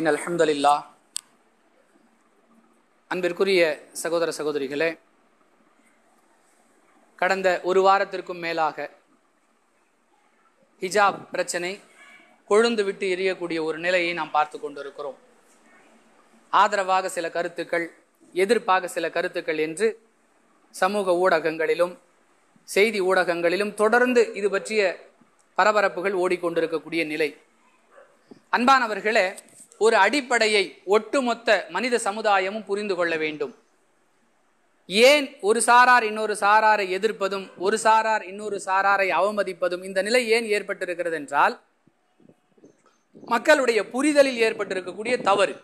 இன் அலமதுல்லா அன்பிற்குரிய சகோதர சகோதரிகளே கடந்த ஒரு வாரத்திற்கும் மேலாக ஹிஜாப் பிரச்சனை கொழுந்து விட்டு எரியக்கூடிய ஒரு நிலையை நாம் பார்த்து கொண்டிருக்கிறோம் ஆதரவாக சில கருத்துக்கள் எதிர்ப்பாக சில கருத்துக்கள் என்று சமூக ஊடகங்களிலும் செய்தி ஊடகங்களிலும் தொடர்ந்து இது பற்றிய பரபரப்புகள் ஓடிக்கொண்டிருக்கக்கூடிய நிலை அன்பானவர்களே ஒரு அடிப்படையை ஒட்டுமொத்த மனித சமுதாயமும் புரிந்து கொள்ள வேண்டும் ஏன் ஒரு சாரார் இன்னொரு சாராரை எதிர்ப்பதும் ஒரு சாரார் இன்னொரு சாராரை அவமதிப்பதும் இந்த நிலை ஏன் ஏற்பட்டிருக்கிறது என்றால் மக்களுடைய புரிதலில் ஏற்பட்டிருக்கக்கூடிய தவறு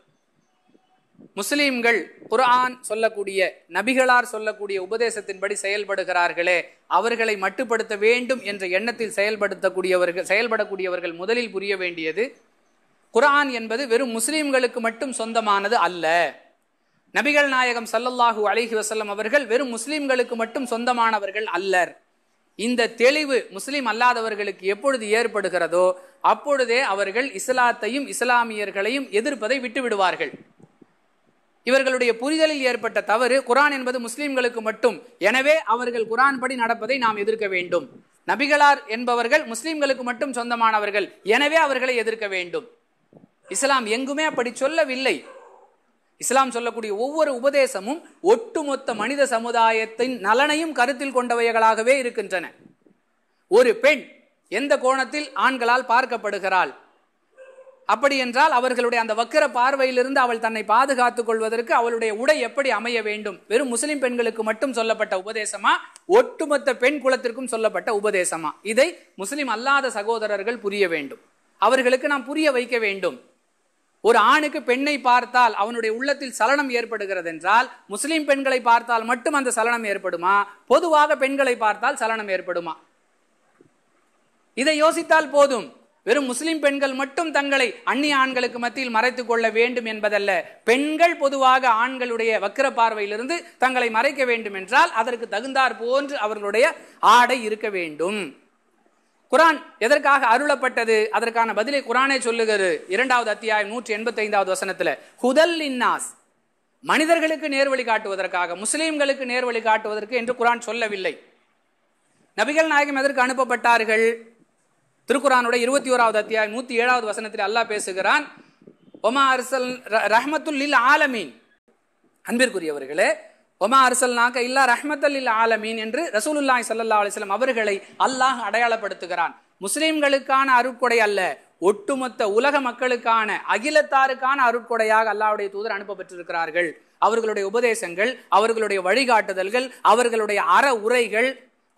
முஸ்லீம்கள் குரான் சொல்லக்கூடிய நபிகளார் சொல்லக்கூடிய உபதேசத்தின்படி செயல்படுகிறார்களே அவர்களை மட்டுப்படுத்த வேண்டும் என்ற எண்ணத்தில் செயல்படுத்தக்கூடியவர்கள் செயல்படக்கூடியவர்கள் முதலில் புரிய வேண்டியது குரான் என்பது வெறும் முஸ்லீம்களுக்கு மட்டும் சொந்தமானது அல்ல நபிகள் நாயகம் சல்லல்லாஹூ அலிஹி வசல்லம் அவர்கள் வெறும் முஸ்லீம்களுக்கு மட்டும் சொந்தமானவர்கள் அல்லர் இந்த தெளிவு முஸ்லீம் அல்லாதவர்களுக்கு எப்பொழுது ஏற்படுகிறதோ அப்பொழுதே அவர்கள் இஸ்லாத்தையும் இஸ்லாமியர்களையும் எதிர்ப்பதை விட்டு விடுவார்கள் இவர்களுடைய புரிதலில் ஏற்பட்ட தவறு குரான் என்பது முஸ்லீம்களுக்கு மட்டும் எனவே அவர்கள் குரான் படி நடப்பதை நாம் எதிர்க்க வேண்டும் நபிகளார் என்பவர்கள் முஸ்லீம்களுக்கு மட்டும் சொந்தமானவர்கள் எனவே அவர்களை எதிர்க்க வேண்டும் இஸ்லாம் எங்குமே அப்படி சொல்லவில்லை இஸ்லாம் சொல்லக்கூடிய ஒவ்வொரு உபதேசமும் ஒட்டுமொத்த மனித சமுதாயத்தின் நலனையும் கருத்தில் கொண்டவைகளாகவே இருக்கின்றன ஒரு பெண் எந்த கோணத்தில் ஆண்களால் பார்க்கப்படுகிறாள் அப்படி என்றால் அவர்களுடைய அந்த வக்கர பார்வையிலிருந்து அவள் தன்னை பாதுகாத்துக் கொள்வதற்கு அவளுடைய உடை எப்படி அமைய வேண்டும் வெறும் முஸ்லிம் பெண்களுக்கு மட்டும் சொல்லப்பட்ட உபதேசமா ஒட்டுமொத்த பெண் குலத்திற்கும் சொல்லப்பட்ட உபதேசமா இதை முஸ்லிம் அல்லாத சகோதரர்கள் புரிய வேண்டும் அவர்களுக்கு நாம் புரிய வைக்க வேண்டும் ஒரு ஆணுக்கு பெண்ணை பார்த்தால் அவனுடைய உள்ளத்தில் சலனம் ஏற்படுகிறது என்றால் முஸ்லீம் பெண்களை பார்த்தால் மட்டும் அந்த சலனம் ஏற்படுமா பொதுவாக பெண்களை பார்த்தால் சலனம் ஏற்படுமா இதை யோசித்தால் போதும் வெறும் முஸ்லிம் பெண்கள் மட்டும் தங்களை அந்நிய ஆண்களுக்கு மத்தியில் மறைத்து கொள்ள வேண்டும் என்பதல்ல பெண்கள் பொதுவாக ஆண்களுடைய வக்கர பார்வையிலிருந்து தங்களை மறைக்க வேண்டும் என்றால் அதற்கு தகுந்தார் போன்று அவர்களுடைய ஆடை இருக்க வேண்டும் குரான் எதற்காக அருளப்பட்டது அதற்கான பதிலை குரானே சொல்லுகிறது இரண்டாவது அத்தியாயம் நூற்றி எண்பத்தி ஐந்தாவது வசனத்தில் ஹுதல் இன்னாஸ் மனிதர்களுக்கு நேர்வழி காட்டுவதற்காக முஸ்லீம்களுக்கு நேர்வழி காட்டுவதற்கு என்று குரான் சொல்லவில்லை நபிகள் நாயகம் எதற்கு அனுப்பப்பட்டார்கள் திருக்குறானுடைய இருபத்தி ஓராவது அத்தியாயம் நூற்றி ஏழாவது வசனத்தில் அல்லாஹ் பேசுகிறான் ஒமா அரசல் ரஹமத்துல் லில் ஆலமீன் அன்பிற்குரியவர்களே ஒமா அரசல்னாக்க இல்லா ரஹ்மத்தல் அல்லில் ஆலமீன் என்று ரசூலுல்லாய் சல்லா அலிஸ்லாம் அவர்களை அல்லாஹ் அடையாளப்படுத்துகிறான் முஸ்லிம்களுக்கான அருட்கொடை அல்ல ஒட்டுமொத்த உலக மக்களுக்கான அகிலத்தாருக்கான அருட்கொடையாக அல்லாவுடைய தூதர் அனுப்பப்பட்டிருக்கிறார்கள் அவர்களுடைய உபதேசங்கள் அவர்களுடைய வழிகாட்டுதல்கள் அவர்களுடைய அற உரைகள்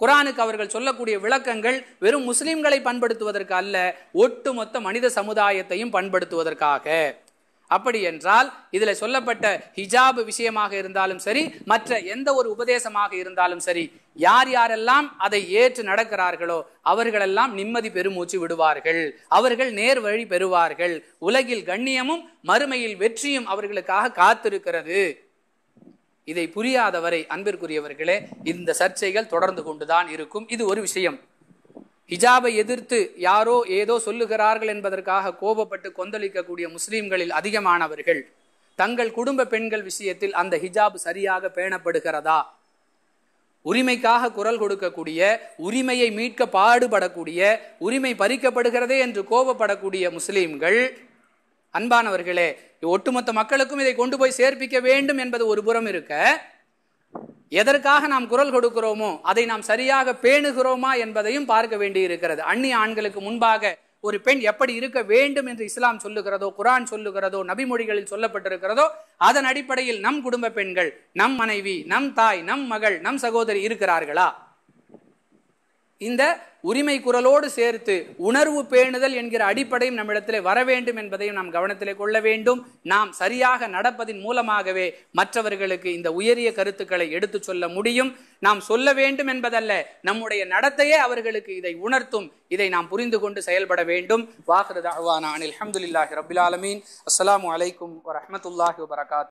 குரானுக்கு அவர்கள் சொல்லக்கூடிய விளக்கங்கள் வெறும் முஸ்லிம்களை பண்படுத்துவதற்கு அல்ல ஒட்டுமொத்த மனித சமுதாயத்தையும் பண்படுத்துவதற்காக அப்படி என்றால் இதில் சொல்லப்பட்ட ஹிஜாப் விஷயமாக இருந்தாலும் சரி மற்ற எந்த ஒரு உபதேசமாக இருந்தாலும் சரி யார் யாரெல்லாம் அதை ஏற்று நடக்கிறார்களோ அவர்களெல்லாம் நிம்மதி பெருமூச்சு விடுவார்கள் அவர்கள் நேர் வழி பெறுவார்கள் உலகில் கண்ணியமும் மறுமையில் வெற்றியும் அவர்களுக்காக காத்திருக்கிறது இதை புரியாதவரை அன்பிற்குரியவர்களே இந்த சர்ச்சைகள் தொடர்ந்து கொண்டுதான் இருக்கும் இது ஒரு விஷயம் ஹிஜாபை எதிர்த்து யாரோ ஏதோ சொல்லுகிறார்கள் என்பதற்காக கோபப்பட்டு கொந்தளிக்கக்கூடிய முஸ்லீம்களில் அதிகமானவர்கள் தங்கள் குடும்ப பெண்கள் விஷயத்தில் அந்த ஹிஜாப் சரியாக பேணப்படுகிறதா உரிமைக்காக குரல் கொடுக்கக்கூடிய உரிமையை மீட்க பாடுபடக்கூடிய உரிமை பறிக்கப்படுகிறதே என்று கோபப்படக்கூடிய முஸ்லீம்கள் அன்பானவர்களே ஒட்டுமொத்த மக்களுக்கும் இதை கொண்டு போய் சேர்ப்பிக்க வேண்டும் என்பது ஒரு புறம் இருக்க எதற்காக நாம் குரல் கொடுக்கிறோமோ அதை நாம் சரியாக பேணுகிறோமா என்பதையும் பார்க்க வேண்டியிருக்கிறது அந்நிய ஆண்களுக்கு முன்பாக ஒரு பெண் எப்படி இருக்க வேண்டும் என்று இஸ்லாம் சொல்லுகிறதோ குரான் சொல்லுகிறதோ நபிமொழிகளில் சொல்லப்பட்டிருக்கிறதோ அதன் அடிப்படையில் நம் குடும்ப பெண்கள் நம் மனைவி நம் தாய் நம் மகள் நம் சகோதரி இருக்கிறார்களா இந்த உரிமை குரலோடு சேர்த்து உணர்வு பேணுதல் என்கிற அடிப்படையும் நம்மிடத்திலே வர வேண்டும் என்பதையும் நாம் கவனத்திலே கொள்ள வேண்டும் நாம் சரியாக நடப்பதின் மூலமாகவே மற்றவர்களுக்கு இந்த உயரிய கருத்துக்களை எடுத்து சொல்ல முடியும் நாம் சொல்ல வேண்டும் என்பதல்ல நம்முடைய நடத்தையே அவர்களுக்கு இதை உணர்த்தும் இதை நாம் புரிந்து கொண்டு செயல்பட வேண்டும் அஹமதுல்லாஹி ரபுல் ரபிலாலமீன் அஸ்லாம் வலைக்கம் வரமத்துல்லாஹி வரகாத்